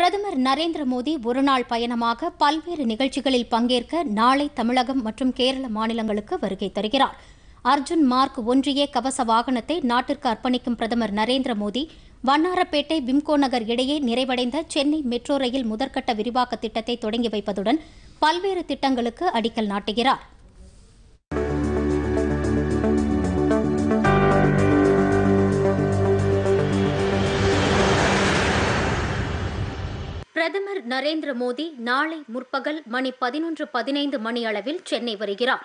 பிரதமர் நரேந்திர மோடி ஒருநாள் பயணமாக பல்வேறு நிகழ்ச்சிகளில் பங்கேற்க நாளை தமிழகம் மற்றும் கேரள மாநிலங்களுக்கு வருகை தருகிறார் அர்ஜுன் மார்க் ஒன்றிய கவச வாகனத்தை நாட்டிற்கு அர்ப்பணிக்கும் பிரதமர் நரேந்திர மோடி வண்ணாரப்பேட்டை விம்கோ நகர் இடையே நிறைவடைந்த சென்னை மெட்ரோ ரயில் முதற்கட்ட விரிவாக்க திட்டத்தை தொடங்கி வைப்பதுடன் பல்வேறு திட்டங்களுக்கு அடிக்கல் நாட்டுகிறாா் பிரதமர் நரேந்திர மோடி நாளை முற்பகல் மணி பதினொன்று பதினைந்து மணி அளவில் சென்னை வருகிறார்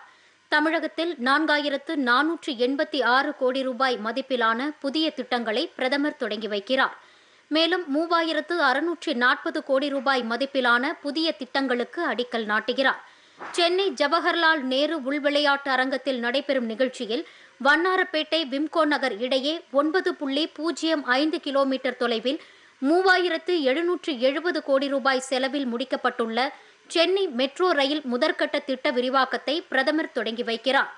தமிழகத்தில் நான்காயிரத்து நானூற்று எண்பத்தி ஆறு கோடி ரூபாய் மதிப்பிலான புதிய திட்டங்களை பிரதமர் தொடங்கி வைக்கிறார் மேலும் மூவாயிரத்து அறுநூற்று நாற்பது கோடி ரூபாய் மதிப்பிலான புதிய திட்டங்களுக்கு அடிக்கல் நாட்டுகிறார் சென்னை ஜவஹர்லால் நேரு உள்விளையாட்டு அரங்கத்தில் நடைபெறும் நிகழ்ச்சியில் வண்ணாரப்பேட்டை விம்கோ நகர் இடையே ஒன்பது புள்ளி பூஜ்ஜியம் ஐந்து கிலோமீட்டர் தொலைவில் மூவாயிரத்து எழுநூற்று எழுபது கோடி ரூபாய் செலவில் முடிக்கப்பட்டுள்ள சென்னை மெட்ரோ ரயில் முதற்கட்ட திட்ட விரிவாக்கத்தை பிரதமர் தொடங்கி வைக்கிறார்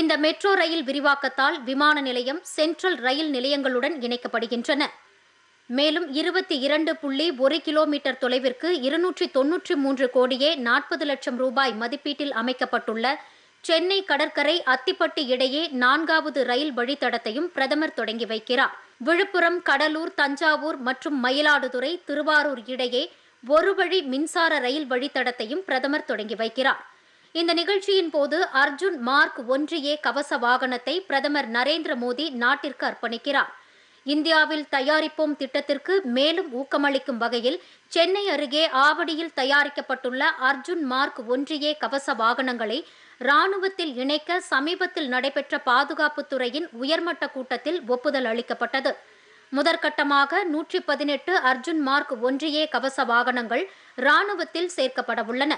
இந்த மெட்ரோ ரயில் விரிவாக்கத்தால் விமான நிலையம் சென்ட்ரல் ரயில் நிலையங்களுடன் இணைக்கப்படுகின்றன மேலும் இருபத்தி இரண்டு புள்ளி ஒரு கிலோமீட்டர் தொலைவிற்கு இருநூற்றி தொன்னூற்றி மூன்று கோடியே நாற்பது லட்சம் ரூபாய் மதிப்பீட்டில் அமைக்கப்பட்டுள்ள சென்னை கடற்கரை அத்திப்பட்டு இடையே நான்காவது ரயில் வழித்தடத்தையும் பிரதமர் தொடங்கி வைக்கிறார் விழுப்புரம் கடலூர் தஞ்சாவூர் மற்றும் மயிலாடுதுறை திருவாரூர் இடையே ஒரு வழி மின்சார ரயில் வழித்தடத்தையும் பிரதமர் தொடங்கி வைக்கிறார் இந்த நிகழ்ச்சியின் போது அர்ஜுன் மார்க் ஒன்று ஏ கவச வாகனத்தை பிரதமர் நரேந்திர மோடி நாட்டிற்கு அர்ப்பணிக்கிறார் இந்தியாவில் தயாரிப்போம் திட்டத்திற்கு மேலும் ஊக்கமளிக்கும் வகையில் சென்னை அருகே ஆவடியில் தயாரிக்கப்பட்டுள்ள அர்ஜுன் மார்க் ஒன்றியே கவச வாகனங்களை ராணுவத்தில் இணைக்க சமீபத்தில் நடைபெற்ற பாதுகாப்புத்துறையின் உயர்மட்ட கூட்டத்தில் ஒப்புதல் அளிக்கப்பட்டது முதற்கட்டமாக நூற்றி பதினெட்டு அர்ஜுன் மார்க் ஒன்றியே கவச வாகனங்கள் ராணுவத்தில் சேர்க்கப்பட உள்ளன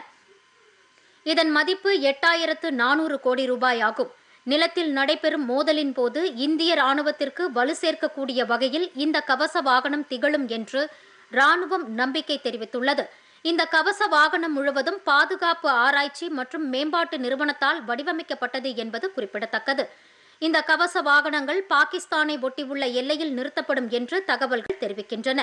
இதன் மதிப்பு எட்டாயிரத்து நானூறு கோடி ரூபாய் ஆகும் நிலத்தில் நடைபெறும் மோதலின் போது இந்திய ராணுவத்திற்கு வலு சேர்க்கக்கூடிய வகையில் இந்த கவச வாகனம் திகழும் என்று ராணுவம் நம்பிக்கை தெரிவித்துள்ளது இந்த கவச வாகனம் முழுவதும் பாதுகாப்பு ஆராய்ச்சி மற்றும் மேம்பாட்டு நிறுவனத்தால் வடிவமைக்கப்பட்டது என்பது குறிப்பிடத்தக்கது இந்த கவச வாகனங்கள் பாகிஸ்தானை ஒட்டியுள்ள எல்லையில் நிறுத்தப்படும் என்று தகவல்கள் தெரிவிக்கின்றன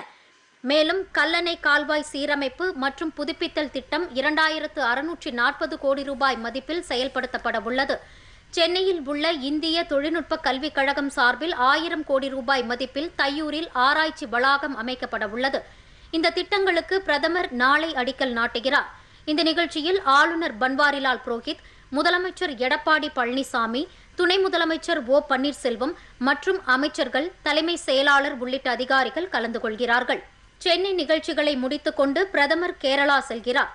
மேலும் கல்லணை கால்வாய் சீரமைப்பு மற்றும் புதுப்பித்தல் திட்டம் இரண்டாயிரத்து அறுநூற்றி நாற்பது கோடி ரூபாய் மதிப்பில் செயல்படுத்தப்பட உள்ளது சென்னையில் உள்ள இந்திய தொழில்நுட்ப கல்விக் கழகம் சார்பில் ஆயிரம் கோடி ரூபாய் மதிப்பில் தையூரில் ஆராய்ச்சி வளாகம் அமைக்கப்பட உள்ளது இந்த திட்டங்களுக்கு பிரதமர் நாளை அடிக்கல் நாட்டுகிறார் இந்த நிகழ்ச்சியில் ஆளுநர் பன்வாரிலால் புரோஹித் முதலமைச்சர் எடப்பாடி பழனிசாமி துணை முதலமைச்சர் ஓ பன்னீர்செல்வம் மற்றும் அமைச்சர்கள் தலைமை செயலாளர் உள்ளிட்ட அதிகாரிகள் கலந்து கொள்கிறார்கள் சென்னை நிகழ்ச்சிகளை முடித்துக்கொண்டு பிரதமர் கேரளா செல்கிறார்